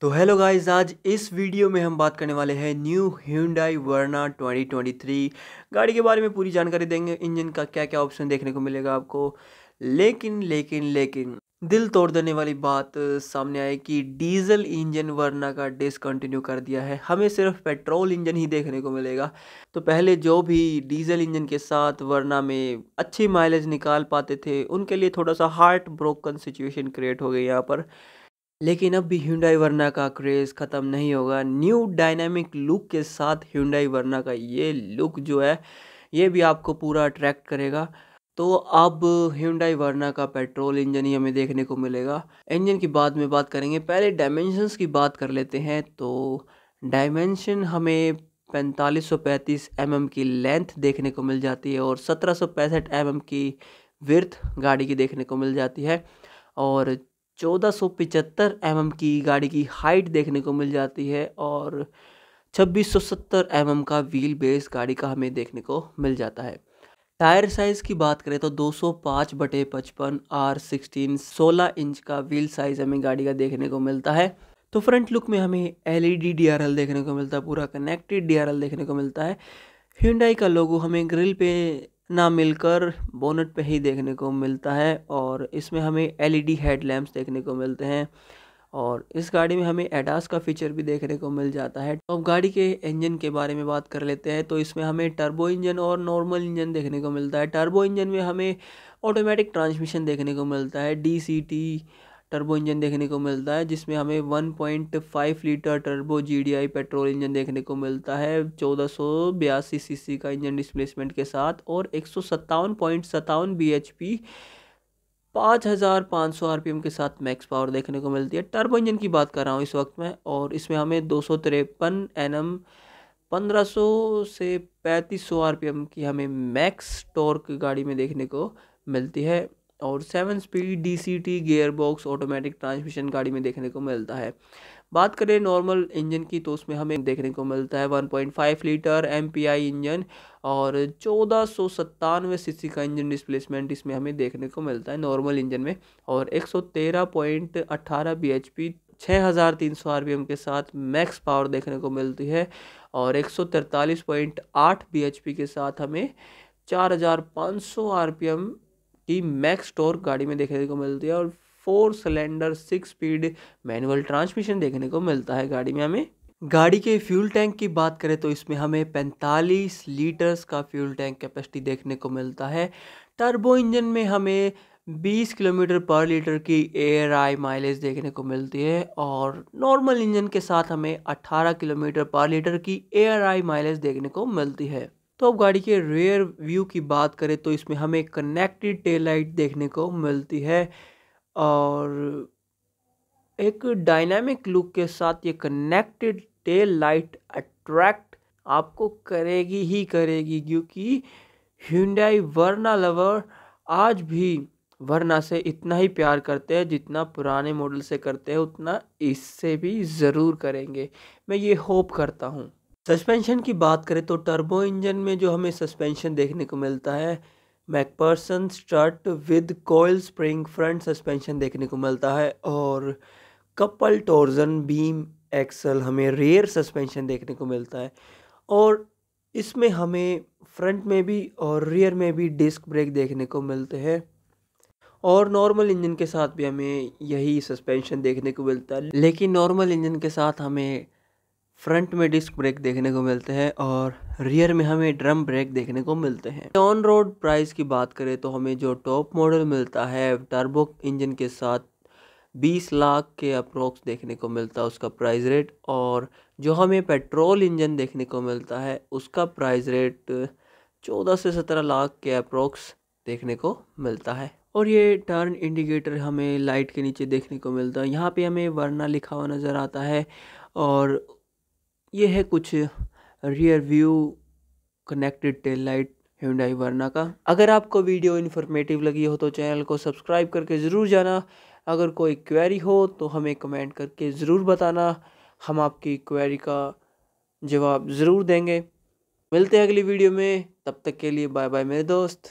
तो hello guys आज इस वीडियो में हम बात करने वाले हैं न्यू ह्यूंडाई वर्ना 2023 गाड़ी के बारे में पूरी जानकारी देंगे इंजन का क्या क्या ऑप्शन देखने को मिलेगा आपको लेकिन लेकिन लेकिन दिल तोड़ देने वाली बात सामने आई कि डीजल इंजन वर्ना का डिसकंटिन्यू कर दिया है हमें सिर्फ पेट्रोल इंजन ही देखने को मिलेगा तो पहले जो भी डीजल इंजन के साथ वर्ना में अच्छी माइलेज निकाल पाते थे उनके लिए थोड़ा सा हार्ट ब्रोकन सिचुएशन क्रिएट हो गई यहाँ पर लेकिन अब भी हिंडाई वरना का क्रेज़ ख़त्म नहीं होगा न्यू डायनामिक लुक के साथ हिंडाई वरना का ये लुक जो है ये भी आपको पूरा अट्रैक्ट करेगा तो अब हिंडाई वरना का पेट्रोल इंजन ही हमें देखने को मिलेगा इंजन की बाद में बात करेंगे पहले डायमेंशंस की बात कर लेते हैं तो डायमेंशन हमें पैंतालीस सौ पैंतीस एम mm की लेंथ देखने को मिल जाती है और सत्रह सौ पैंसठ एम की विर्थ गाड़ी की देखने को मिल जाती है और चौदह सौ पिचहत्तर एम की गाड़ी की हाइट देखने को मिल जाती है और छब्बीस सौ सत्तर एम का व्हील बेस गाड़ी का हमें देखने को मिल जाता है टायर साइज़ की बात करें तो 205 बटे पचपन आर सिक्सटीन सोलह इंच का व्हील साइज़ हमें गाड़ी का देखने को मिलता है तो फ्रंट लुक में हमें L E D D R L देखने को मिलता है पूरा कनेक्टेड डी आर एल देखने को मिलता है ह्यूंडाई का लोगो हमें ग्रिल पे ना मिलकर बोनट पे ही देखने को मिलता है और इसमें हमें एलईडी हेडलैम्प्स e देखने को मिलते हैं और इस गाड़ी में हमें एडास का फीचर भी देखने को मिल जाता है अब गाड़ी के इंजन के बारे में बात कर लेते हैं तो इसमें हमें टर्बो इंजन और नॉर्मल इंजन देखने को मिलता है टर्बो इंजन में हमें ऑटोमेटिक ट्रांसमिशन देखने को मिलता है D C T turbo engine देखने को मिलता है जिसमें हमें 1.5 litre turbo GDI petrol engine देखने को मिलता है चौदह सीसी का इंजन डिस्प्लेसमेंट के साथ और एक सौ बीएचपी 5500 आरपीएम के साथ मैक्स पावर देखने को मिलती है टर्बो इंजन की बात कर रहा हूँ इस वक्त मैं और इसमें हमें दो सौ तिरपन एनएम 1500 से 3500 आरपीएम की हमें मैक्स टॉर्क गाड़ी में देखने को मिलती है और seven speed DCT gearbox automatic transmission गाड़ी में देखने को मिलता है बात करें नॉर्मल इंजन की तो उसमें हमें देखने को मिलता है 1.5 लीटर आई इंजन और चौदह सौ सत्तानवे सी का इंजन डिस्प्लेसमेंट इसमें हमें देखने को मिलता है नॉर्मल इंजन में और एक सौ तेरह पॉइंट अट्ठारह बी एच पी छः हज़ार तीन सौ आर के साथ मैक्स पावर देखने को मिलती है और एक सौ तैंतालीस पॉइंट आठ बी एच पी के साथ हमें चार हज़ार पाँच सौ आर पी एम की मैक्स टॉर्क गाड़ी में देखने को मिलती है और four cylinder six speed manual transmission देखने को मिलता है गाड़ी में हमें गाड़ी के फ्यूल टैंक की बात करें तो इसमें हमें पैंतालीस लीटर्स का फ्यूल टैंक कैपेसिटी देखने को मिलता है टर्बो इंजन में हमें 20 किलोमीटर पर लीटर की एयर आई माइलेज देखने को मिलती है और नॉर्मल इंजन के साथ हमें 18 किलोमीटर पर लीटर की एयर आई माइलेज देखने को मिलती है तो अब गाड़ी के रेयर व्यू की बात करें तो इसमें हमें कनेक्टेड टेल लाइट देखने को मिलती है और एक डायनामिक लुक के साथ ये कनेक्टेड टेल लाइट अट्रैक्ट आपको करेगी ही करेगी क्योंकि हिंडाई वर्ना लवर आज भी वरना से इतना ही प्यार करते हैं जितना पुराने मॉडल से करते हैं उतना इससे भी ज़रूर करेंगे मैं ये होप करता हूँ सस्पेंशन की बात करें तो टर्बो इंजन में जो हमें सस्पेंशन देखने को मिलता है MacPherson strut with coil spring front suspension देखने को मिलता है और कपल टोर्जन बीम एक्सल हमें रेयर सस्पेंशन देखने को मिलता है और इसमें हमें फ्रंट में भी और रियर में भी डिस्क ब्रेक देखने को मिलते हैं और नॉर्मल इंजन के साथ भी हमें यही सस्पेंशन देखने को मिलता है लेकिन नॉर्मल इंजन के साथ हमें फ्रंट में डिस्क ब्रेक देखने को मिलते हैं और रियर में हमें ड्रम ब्रेक देखने को मिलते हैं ऑन रोड प्राइस की बात करें तो हमें जो टॉप मॉडल मिलता है टर्बो इंजन के साथ 20 लाख के अप्रोक्स देखने को मिलता है उसका प्राइस रेट और जो हमें पेट्रोल इंजन देखने को मिलता है उसका प्राइस रेट 14 से 17 लाख के अप्रोक्स देखने को मिलता है और ये टर्न इंडिकेटर हमें लाइट के नीचे देखने को मिलता है यहाँ पे हमें वरना लिखा हुआ नज़र आता है और ये है कुछ rear view connected tail light Hyundai Verna का अगर आपको वीडियो इन्फॉर्मेटिव लगी हो तो चैनल को सब्सक्राइब करके ज़रूर जाना अगर कोई क्वेरी हो तो हमें कमेंट करके ज़रूर बताना हम आपकी क्वेरी का जवाब ज़रूर देंगे मिलते हैं अगली वीडियो में तब तक के लिए बाय बाय मेरे दोस्त